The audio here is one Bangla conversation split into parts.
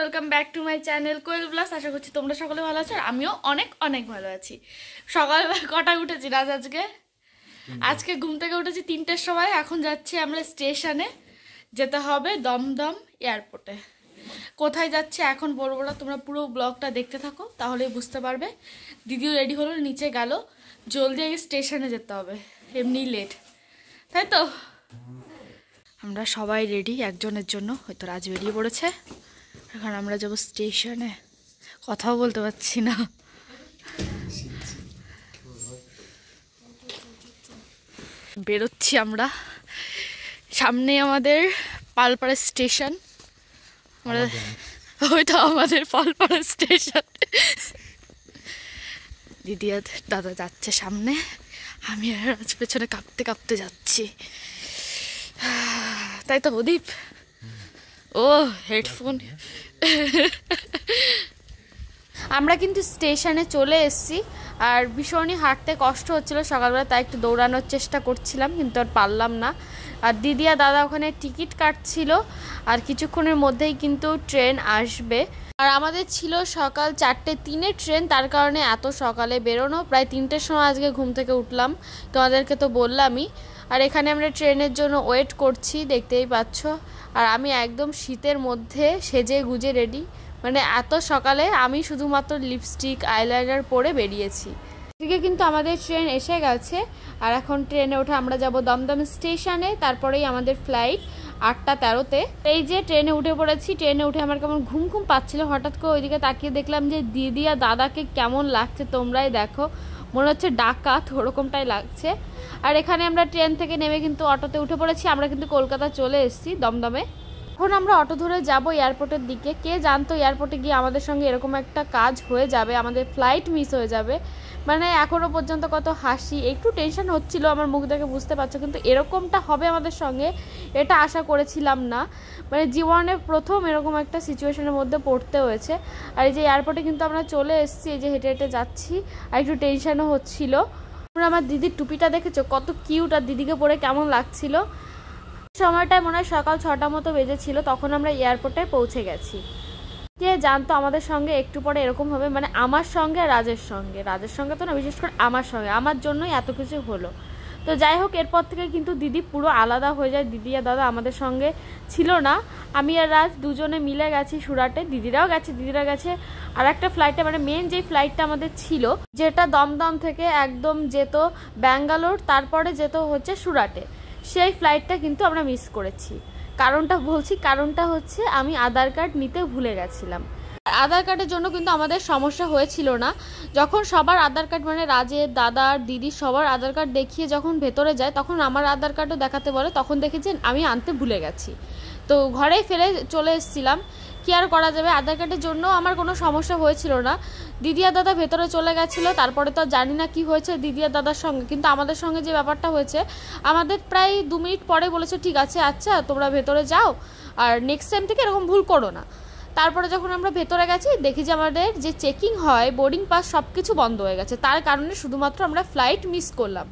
welcome back to my channel Koel ব্লাস আশা করছি তোমরা সকলে ভালো আছো আর আমিও অনেক অনেক ভালো আছি সকাল কটা উঠেছি রাজ আজকে আজকে ঘুম থেকে উঠেছি তিনটের সময় এখন যাচ্ছি আমরা স্টেশনে যেতে হবে দমদম এয়ারপোর্টে কোথায় যাচ্ছে এখন বলবো না তোমরা পুরো ব্লগটা দেখতে থাকো তাহলে বুঝতে পারবে দিদিও রেডি হলো নিচে গেল জলদি আগে স্টেশনে যেতে হবে এমনি লেট তাই তো আমরা সবাই রেডি একজনের জন্য হয়তো রাজ বেরিয়ে পড়েছে এখন আমরা যাব স্টেশনে কথাও বলতে পারছি না বেরোচ্ছি আমরা সামনে আমাদের পালপাড়া স্টেশন আমরা ওইটা আমাদের পালপাড়া স্টেশন দিদি আর দাদা যাচ্ছে সামনে আমি আর পেছনে কাঁপতে কাঁপতে যাচ্ছি তাই তো প্রদীপ ও হেডফোন আমরা কিন্তু স্টেশনে চলে এসেছি আর ভীষণই হাঁটতে কষ্ট হচ্ছিলো সকালবেলা তাই একটু দৌড়ানোর চেষ্টা করছিলাম কিন্তু আর পারলাম না আর দিদি আর দাদা ওখানে টিকিট কাটছিল আর কিছুক্ষণের মধ্যেই কিন্তু ট্রেন আসবে আর আমাদের ছিল সকাল চারটে তিনে ট্রেন তার কারণে এত সকালে বেরোনো প্রায় তিনটের সময় আজকে ঘুম থেকে উঠলাম তোমাদেরকে তো বললামই আর এখানে আমরা ট্রেনের জন্য ওয়েট করছি দেখতেই পাচ্ছ আর আমি একদম শীতের মধ্যে সেজে গুজে রেডি মানে এত সকালে আমি শুধুমাত্র লিপস্টিক আইলাইনার পরে বেরিয়েছি এদিকে কিন্তু আমাদের ট্রেন এসে গেছে আর এখন ট্রেনে ওঠে আমরা যাব দমদম স্টেশনে তারপরেই আমাদের ফ্লাইট আটটা তেরোতে এই যে ট্রেনে উঠে পড়েছি ট্রেনে উঠে আমার কেমন ঘুম ঘুম পাচ্ছিল হঠাৎ করে ওইদিকে তাকিয়ে দেখলাম যে দিদি আর দাদাকে কেমন লাগছে তোমরাই দেখো মনে হচ্ছে ডাকাত ওরকমটাই লাগছে আর এখানে আমরা ট্রেন থেকে নেমে কিন্তু অটোতে উঠে পড়েছি আমরা কিন্তু কলকাতা চলে এসেছি দমদমে এখন আমরা অটো ধরে যাব এয়ারপোর্টের দিকে কে জানতো এয়ারপোর্টে গিয়ে আমাদের সঙ্গে এরকম একটা কাজ হয়ে যাবে আমাদের ফ্লাইট মিস হয়ে যাবে মানে এখনও পর্যন্ত কত হাসি একটু টেনশন হচ্ছিল আমার মুখ দেখে বুঝতে পারছো কিন্তু এরকমটা হবে আমাদের সঙ্গে এটা আশা করেছিলাম না মানে জীবনে প্রথম এরকম একটা সিচুয়েশনের মধ্যে পড়তে হয়েছে আর এই যে এয়ারপোর্টে কিন্তু আমরা চলে এসেছি এই যে হেঁটে হেঁটে যাচ্ছি আর একটু টেনশনও হচ্ছিল তোমরা আমার দিদির টুপিটা দেখেছো কত কিউট আর দিদিকে পরে কেমন লাগছিল সময়টায় মনে হয় সকাল ছটা মতো বেজেছিল তখন আমরা এয়ারপোর্টে পৌঁছে গেছি কে জানতো আমাদের সঙ্গে একটু পরে এরকম হবে মানে আমার সঙ্গে রাজের সঙ্গে রাজের সঙ্গে তো না বিশেষ করে আমার সঙ্গে আমার জন্যই এত কিছু হলো তো যাই হোক এরপর থেকে কিন্তু দিদি পুরো আলাদা হয়ে যায় দিদি আর দাদা আমাদের সঙ্গে ছিল না আমি আর রাজ দুজনে মিলে গেছি সুরাটে দিদিরাও গেছে দিদিরা গেছে আর একটা ফ্লাইটে মানে মেন যে ফ্লাইটটা আমাদের ছিল যেটা দমদম থেকে একদম যেত ব্যাঙ্গালোর তারপরে যেত হচ্ছে সুরাটে সেই ফ্লাইটটা কিন্তু আমরা মিস করেছি কারণটা বলছি কারণটা হচ্ছে আমি আধার কার্ড নিতে ভুলে গেছিলাম আধার কার্ডের জন্য কিন্তু আমাদের সমস্যা হয়েছিল না যখন সবার আধার কার্ড মানে রাজের দাদার দিদি সবার আধার কার্ড দেখিয়ে যখন ভেতরে যায় তখন আমার আধার কার্ডও দেখাতে বলে তখন দেখেছেন আমি আনতে ভুলে গেছি তো ঘরে ফেলে চলে এসেছিলাম কী আর করা যাবে আধার কার্ডের জন্য আমার কোনো সমস্যা হয়েছিল না দিদি আর দাদা ভেতরে চলে গেছিলো তারপরে তো জানি না কি হয়েছে দিদি আর দাদার সঙ্গে কিন্তু আমাদের সঙ্গে যে ব্যাপারটা হয়েছে আমাদের প্রায় দু মিনিট পরে বলেছে ঠিক আছে আচ্ছা তোমরা ভেতরে যাও আর নেক্সট টাইম থেকে এরকম ভুল করো না তারপরে যখন আমরা ভেতরে গেছি দেখি যে আমাদের যে চেকিং হয় বোর্ডিং পাস সব কিছু বন্ধ হয়ে গেছে তার কারণে শুধুমাত্র আমরা ফ্লাইট মিস করলাম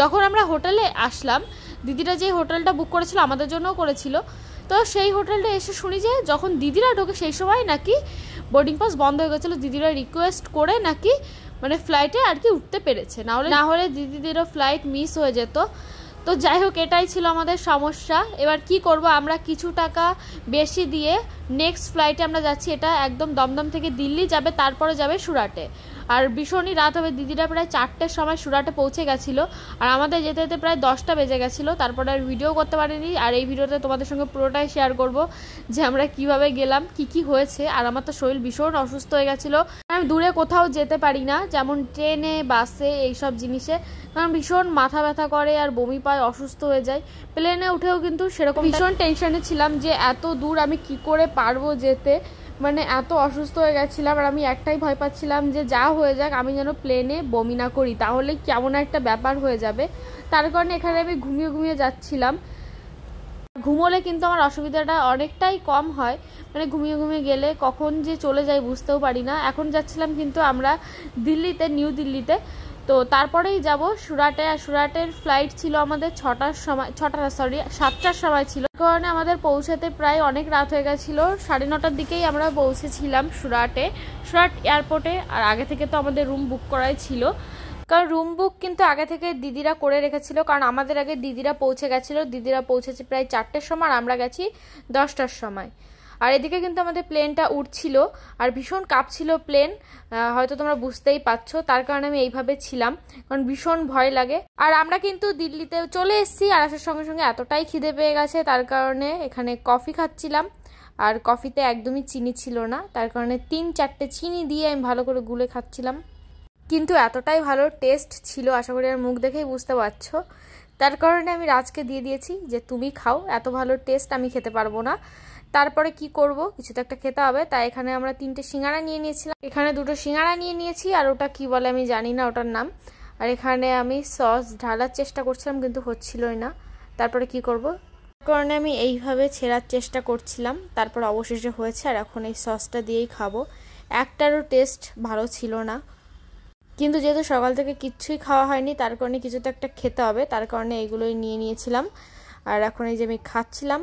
যখন আমরা হোটেলে আসলাম দিদিরা যে হোটেলটা বুক করেছিল আমাদের জন্যও করেছিল তো সেই হোটেলটা এসে শুনি যে যখন দিদিরা ঢোকে সেই সময় নাকি বোর্ডিং পাস বন্ধ হয়ে গেছিলো দিদিরা রিকোয়েস্ট করে নাকি মানে ফ্লাইটে আর কি উঠতে পেরেছে না হলে না হলে দিদিদেরও ফ্লাইট মিস হয়ে যেত তো যাই হোক এটাই ছিল আমাদের সমস্যা এবার কি করব আমরা কিছু টাকা বেশি দিয়ে নেক্সট ফ্লাইটে আমরা যাচ্ছি এটা একদম দমদম থেকে দিল্লি যাবে তারপরে যাবে সুরাটে আর ভীষণই রাত হবে দিদিরা প্রায় চারটের সময় সুরাটে পৌঁছে গেছিলো আর আমাদের যেতে যেতে প্রায় দশটা বেজে গেছিলো তারপরে আর ভিডিও করতে পারিনি আর এই ভিডিওতে তোমাদের সঙ্গে পুরোটাই শেয়ার করব যে আমরা কিভাবে গেলাম কি কি হয়েছে আর আমার তো শরীর ভীষণ অসুস্থ হয়ে গেছিলো আমি দূরে কোথাও যেতে পারি না যেমন ট্রেনে বাসে এইসব জিনিসে কারণ ভীষণ মাথা ব্যথা করে আর বমি পায় অসুস্থ হয়ে যায় প্লেনে উঠেও কিন্তু সেরকম ভীষণ টেনশনে ছিলাম যে এত দূর আমি কি করে পারবো যেতে মানে এত অসুস্থ হয়ে গেছিলাম আর আমি একটাই ভয় পাচ্ছিলাম যে যা হয়ে যাক আমি যেন প্লেনে বমি না করি তাহলে কেমন একটা ব্যাপার হয়ে যাবে তার কারণে এখানে আমি ঘুমিয়ে ঘুমিয়ে যাচ্ছিলাম ঘুমোলে কিন্তু আমার অসুবিধাটা অনেকটাই কম হয় মানে ঘুমিয়ে ঘুমিয়ে গেলে কখন যে চলে যাই বুঝতেও পারি না এখন যাচ্ছিলাম কিন্তু আমরা দিল্লিতে নিউ দিল্লিতে তো তারপরেই যাব সুরাটে আর সুরাটের ফ্লাইট ছিল আমাদের ছটার সময় ছটা সরি সাতটার সময় ছিল কারণে আমাদের পৌঁছাতে প্রায় অনেক রাত হয়ে গেছিল সাড়ে নটার দিকেই আমরা পৌঁছেছিলাম সুরাটে সুরাট এয়ারপোর্টে আর আগে থেকে তো আমাদের রুম বুক করাই ছিল কারণ রুম বুক কিন্তু আগে থেকে দিদিরা করে রেখেছিল কারণ আমাদের আগে দিদিরা পৌঁছে গেছিলো দিদিরা পৌঁছেছে প্রায় চারটের সময় আর আমরা গেছি দশটার সময় আর এদিকে কিন্তু আমাদের প্লেনটা উঠছিল আর ভীষণ কাঁপছিল প্লেন হয়তো তোমরা বুঝতেই পারছো তার কারণে আমি এইভাবে ছিলাম কারণ ভীষণ ভয় লাগে আর আমরা কিন্তু দিল্লিতে চলে এসেছি আর আসার সঙ্গে সঙ্গে এতটাই খিদে পেয়ে গেছে তার কারণে এখানে কফি খাচ্ছিলাম আর কফিতে একদমই চিনি ছিল না তার কারণে তিন চারটে চিনি দিয়ে আমি ভালো করে গুলে খাচ্ছিলাম কিন্তু এতটাই ভালো টেস্ট ছিল আশা করি আর মুখ দেখেই বুঝতে পারছো তার কারণে আমি রাজকে দিয়ে দিয়েছি যে তুমি খাও এত ভালো টেস্ট আমি খেতে পারবো না তারপরে কি করব কিছু তো একটা খেতে হবে তাই এখানে আমরা তিনটে সিঙ্গারা নিয়ে নিয়েছিলাম এখানে দুটো সিঙ্গারা নিয়ে নিয়েছি আর ওটা কি বলে আমি জানি না ওটার নাম আর এখানে আমি সস ঢালার চেষ্টা করছিলাম কিন্তু হচ্ছিলই না তারপরে কি করব কারণে আমি এইভাবে ছেঁড়ার চেষ্টা করছিলাম তারপর অবশেষে হয়েছে আর এখন এই সসটা দিয়েই খাবো একটারও টেস্ট ভালো ছিল না কিন্তু যেহেতু সকাল থেকে কিচ্ছুই খাওয়া হয়নি তার কারণে কিছু তো একটা খেতে হবে তার কারণে এগুলোই নিয়ে নিয়েছিলাম আর এখন এই যে আমি খাচ্ছিলাম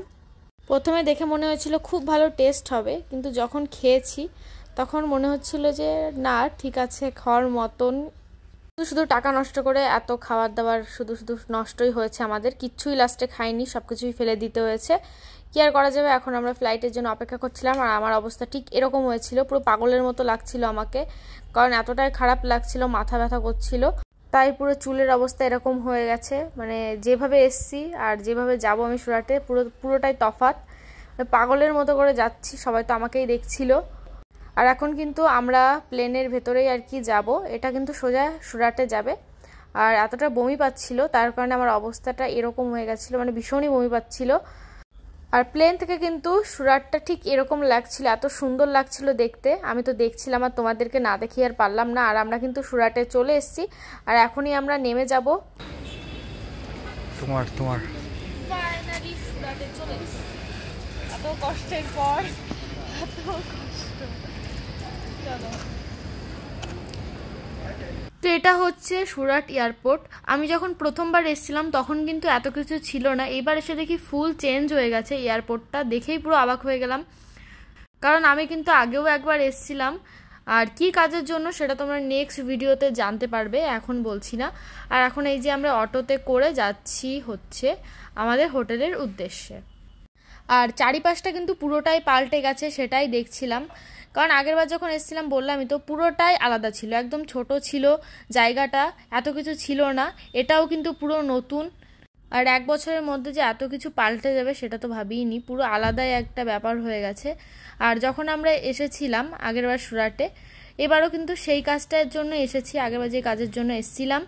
প্রথমে দেখে মনে হয়েছিল খুব ভালো টেস্ট হবে কিন্তু যখন খেয়েছি তখন মনে হচ্ছিল যে না ঠিক আছে খাওয়ার মতন শুধু শুধু টাকা নষ্ট করে এত খাবার দাবার শুধু শুধু নষ্টই হয়েছে আমাদের কিচ্ছুই লাস্টে খাইনি সব কিছুই ফেলে দিতে হয়েছে কি আর করা যাবে এখন আমরা ফ্লাইটের জন্য অপেক্ষা করছিলাম আর আমার অবস্থা ঠিক এরকম হয়েছিল পুরো পাগলের মতো লাগছিল আমাকে কারণ এতটাই খারাপ লাগছিল মাথা ব্যথা করছিল তাই পুরো চুলের অবস্থা এরকম হয়ে গেছে মানে যেভাবে এসছি আর যেভাবে যাব আমি সুরাটে পুরো পুরোটাই তফাত মানে পাগলের মতো করে যাচ্ছি সবাই তো আমাকেই দেখছিল আর এখন কিন্তু আমরা প্লেনের ভেতরেই আর কি যাব এটা কিন্তু সোজা সুরাটে যাবে আর এতটা বমি পাচ্ছিল তার কারণে আমার অবস্থাটা এরকম হয়ে গেছিলো মানে ভীষণই বমি পাচ্ছিলো আর প্লেন থেকে কিন্তু সুরাটটা ঠিক এরকম লাগছিল এত সুন্দর লাগছিল দেখতে আমি তো দেখছিলাম আর তোমাদেরকে না দেখিয়ে আর পারলাম না আর আমরা কিন্তু সুরাটে চলে এসেছি আর এখনই আমরা নেমে যাব তোমার তোমার সুরাটে এত কষ্টের পর কষ্ট তো এটা হচ্ছে সুরাট এয়ারপোর্ট আমি যখন প্রথমবার এসেছিলাম তখন কিন্তু এত কিছু ছিল না এবার এসে দেখি ফুল চেঞ্জ হয়ে গেছে এয়ারপোর্টটা দেখেই পুরো অবাক হয়ে গেলাম কারণ আমি কিন্তু আগেও একবার এসেছিলাম আর কি কাজের জন্য সেটা তোমরা নেক্সট ভিডিওতে জানতে পারবে এখন বলছি না আর এখন এই যে আমরা অটোতে করে যাচ্ছি হচ্ছে আমাদের হোটেলের উদ্দেশ্যে আর চারিপাশটা কিন্তু পুরোটাই পাল্টে গেছে সেটাই দেখছিলাম কারণ আগেরবার যখন এসেছিলাম বললামই তো পুরোটাই আলাদা ছিল একদম ছোট ছিল জায়গাটা এত কিছু ছিল না এটাও কিন্তু পুরো নতুন আর এক বছরের মধ্যে যে এত কিছু পাল্টে যাবে সেটা তো নি পুরো আলাদাই একটা ব্যাপার হয়ে গেছে আর যখন আমরা এসেছিলাম আগেরবার সুরাটে এবারও কিন্তু সেই কাজটার জন্য এসেছি আগেরবার যে কাজের জন্য এসেছিলাম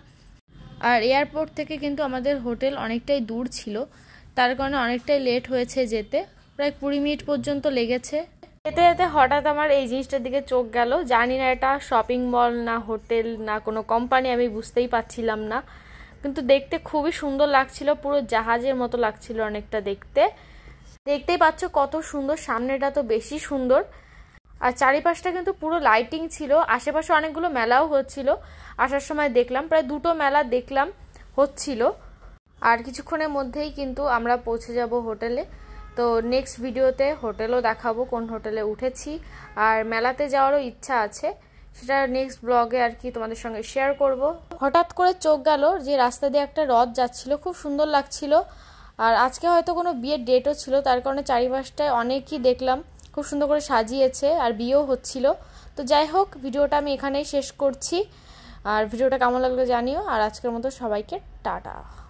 আর এয়ারপোর্ট থেকে কিন্তু আমাদের হোটেল অনেকটাই দূর ছিল তার কারণে অনেকটাই লেট হয়েছে যেতে প্রায় কুড়ি মিনিট পর্যন্ত লেগেছে যেতে যেতে হঠাৎ আমার এই জিনিসটার দিকে চোখ গেল জানি না এটা শপিং মল না হোটেল না কোনো কোম্পানি আমি বুঝতেই পারছিলাম না কিন্তু দেখতে খুবই সুন্দর লাগছিল পুরো জাহাজের মতো লাগছিল অনেকটা দেখতে দেখতেই পাচ্ছ কত সুন্দর সামনেটা তো বেশি সুন্দর আর চারিপাশটা কিন্তু পুরো লাইটিং ছিল আশেপাশে অনেকগুলো মেলাও হচ্ছিল আসার সময় দেখলাম প্রায় দুটো মেলা দেখলাম হচ্ছিল আর কিছুক্ষণের মধ্যেই কিন্তু আমরা পৌঁছে যাব হোটেলে তো নেক্সট ভিডিওতে হোটেলও দেখাবো কোন হোটেলে উঠেছি আর মেলাতে যাওয়ারও ইচ্ছা আছে সেটা নেক্সট ব্লগে আর কি তোমাদের সঙ্গে শেয়ার করব হঠাৎ করে চোখ গেল যে রাস্তা দিয়ে একটা রথ যাচ্ছিল খুব সুন্দর লাগছিল আর আজকে হয়তো কোনো বিয়ের ডেটও ছিল তার কারণে চারিপাশটায় অনেকই দেখলাম খুব সুন্দর করে সাজিয়েছে আর বিয়েও হচ্ছিল তো যাই হোক ভিডিওটা আমি এখানেই শেষ করছি আর ভিডিওটা কেমন লাগলো জানিও আর আজকের মতো সবাইকে টাটা